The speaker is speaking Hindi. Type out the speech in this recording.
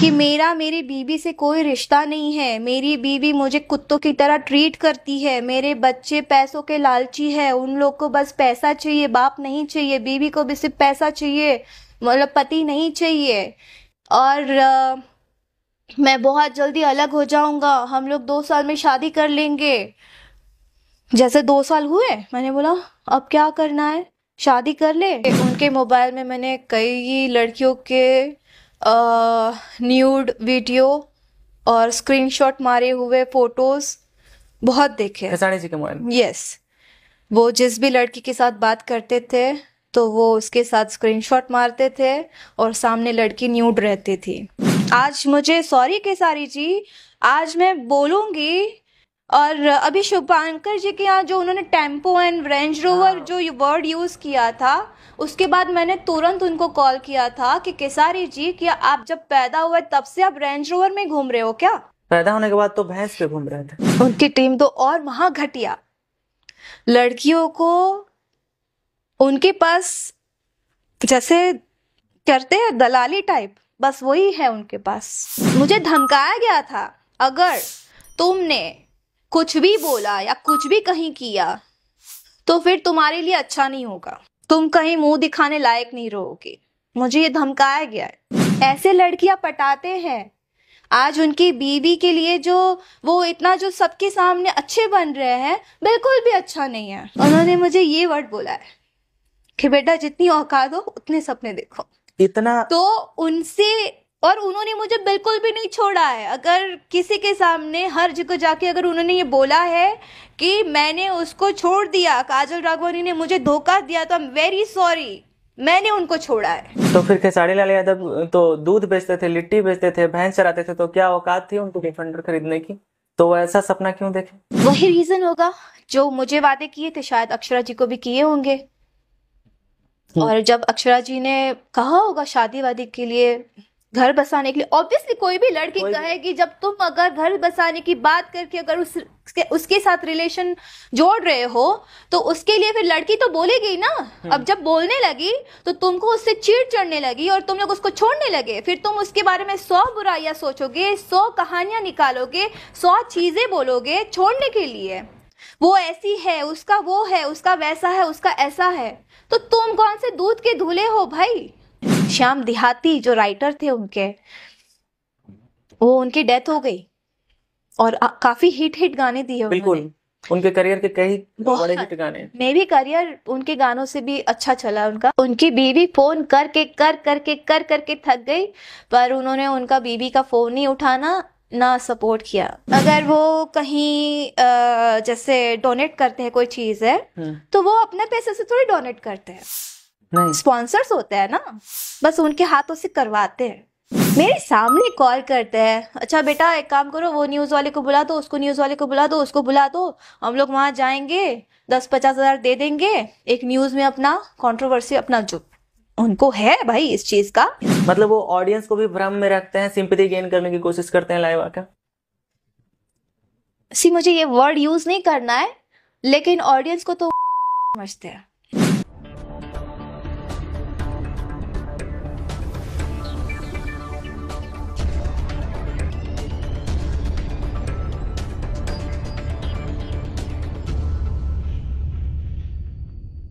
कि मेरा मेरी बीबी से कोई रिश्ता नहीं है मेरी बीबी मुझे कुत्तों की तरह ट्रीट करती है मेरे बच्चे पैसों के लालची है उन लोग को बस पैसा चाहिए बाप नहीं चाहिए बीबी को भी सिर्फ पैसा चाहिए मतलब पति नहीं चाहिए और आ, मैं बहुत जल्दी अलग हो जाऊंगा हम लोग दो साल में शादी कर लेंगे जैसे दो साल हुए मैंने बोला अब क्या करना है शादी कर ले उनके मोबाइल में मैंने कई लड़कियों के न्यूड वीडियो और स्क्रीनशॉट मारे हुए फोटोज बहुत देखे जी के मोबाइल यस वो जिस भी लड़की के साथ बात करते थे तो वो उसके साथ स्क्रीनशॉट मारते थे और सामने लड़की न्यूड रहती थी आज मुझे सॉरी के सारी जी आज मैं बोलूँगी और अभी शुभांकर जी के यहाँ जो उन्होंने टेम्पो एंड रेंज रोवर हाँ। जो वर्ड यूज़ किया था उसके बाद मैंने तुरंत उनको कॉल किया था कि केसारी जी क्या आप जब पैदा हुए तब से आप रेंज रोवर में घूम रहे हो क्या पैदा होने के बाद तो भैंस पे घूम रहे थे उनकी टीम तो और महा घटिया लड़कियों को उनके पास जैसे करते हैं दलाली टाइप बस वही है उनके पास मुझे धमकाया गया था अगर तुमने कुछ भी बोला या कुछ भी कहीं किया तो फिर तुम्हारे लिए अच्छा नहीं होगा तुम कहीं मुंह दिखाने लायक नहीं रहोगे मुझे ये धमकाया गया है ऐसे लड़कियां पटाते हैं आज उनकी बीवी के लिए जो वो इतना जो सबके सामने अच्छे बन रहे हैं बिल्कुल भी अच्छा नहीं है उन्होंने मुझे ये वर्ड बोला है कि बेटा जितनी औकात हो उतने सपने देखो इतना तो उनसे और उन्होंने मुझे बिल्कुल भी नहीं छोड़ा है अगर किसी के सामने हर जगह जाके अगर उन्होंने ये बोला है कि मैंने उसको छोड़ दिया काजल राघवानी ने मुझे धोखा दिया तो आई एम वेरी सॉरी मैंने उनको छोड़ा है तो फिर खेसारी लाल यादव तो दूध बेचते थे लिट्टी बेचते थे भैंस चराते थे तो क्या औकात थी उनको डिफेंडर खरीदने की तो ऐसा सपना क्यों देखे वही रीजन होगा जो मुझे वादे किए थे शायद अक्षरा जी को भी किए होंगे हम्म। और जब अक्षरा जी ने कहा होगा शादी वादी के लिए घर बसाने के लिए ऑब्वियसली कोई भी लड़की कहेगी जब तुम अगर घर बसाने की बात करके अगर उस उसके, उसके साथ रिलेशन जोड़ रहे हो तो उसके लिए फिर लड़की तो बोलेगी ना हम्म। अब जब बोलने लगी तो तुमको उससे चीट चढ़ने लगी और तुम लोग उसको छोड़ने लगे फिर तुम उसके बारे में सौ बुराइयां सोचोगे सौ कहानियां निकालोगे सौ चीजें बोलोगे छोड़ने के लिए वो ऐसी है उसका वो है उसका वैसा है उसका ऐसा है तो तुम कौन से दूध के धूले हो भाई श्याम देहाती जो राइटर थे उनके वो उनकी डेथ हो गई और आ, काफी हिट हिट गाने दिए बिल्कुल उनके करियर के कई बड़े हिट गाने मैं भी करियर उनके गानों से भी अच्छा चला उनका उनकी बीवी फोन करके कर करके कर करके कर, कर थक गई पर उन्होंने उनका बीवी का फोन नहीं उठाना ना सपोर्ट किया अगर वो कहीं जैसे डोनेट करते हैं कोई चीज है हम्म। तो वो अपने पैसे से थोड़ी डोनेट करते हैं स्पॉन्सर्स होते हैं ना बस उनके हाथों से करवाते हैं मेरे सामने कॉल करते हैं अच्छा बेटा एक काम करो वो न्यूज़ वाले को बुला दो उसको न्यूज़ वाले को बुला दो उसको बुला दो हम लोग वहां जाएंगे दस पचास हज़ार दे देंगे एक न्यूज़ में अपना कॉन्ट्रोवर्सी अपना जो उनको है भाई इस चीज़ का मतलब वो ऑडियंस को भी भ्रम में रखते हैं सिंपति गेन करने की कोशिश करते हैं लाइव आकर सी मुझे ये वर्ड यूज़ नहीं करना है लेकिन ऑडियंस को तो समझते हैं